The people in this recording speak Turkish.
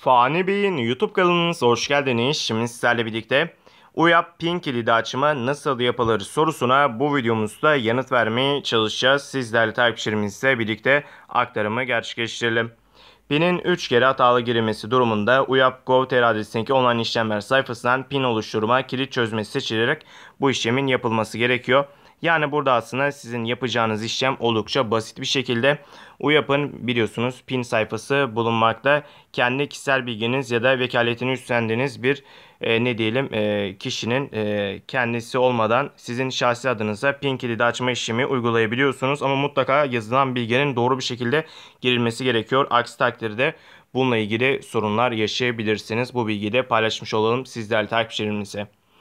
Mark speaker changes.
Speaker 1: Fani Bey'in YouTube kanalınıza hoş geldiniz. Şimdi sizlerle birlikte UYAP Pink kilidi açma nasıl yapılır sorusuna bu videomuzda yanıt vermeye çalışacağız. Sizlerle takipçilerimizle birlikte aktarımı gerçekleştirelim. PIN'in 3 kere hatalı girilmesi durumunda UYAP GovTR adresindeki online işlemler sayfasından PIN oluşturma kilit çözmesi seçilerek bu işlemin yapılması gerekiyor. Yani burada aslında sizin yapacağınız işlem oldukça basit bir şekilde. UYAP'ın biliyorsunuz pin sayfası bulunmakta. Kendi kişisel bilginiz ya da vekaletini üstlendiğiniz bir e, ne diyelim e, kişinin e, kendisi olmadan sizin şahsi adınıza pin kilidi açma işlemi uygulayabiliyorsunuz. Ama mutlaka yazılan bilginin doğru bir şekilde girilmesi gerekiyor. Aksi takdirde bununla ilgili sorunlar yaşayabilirsiniz. Bu bilgiyi de paylaşmış olalım sizlerle takipçilerimize.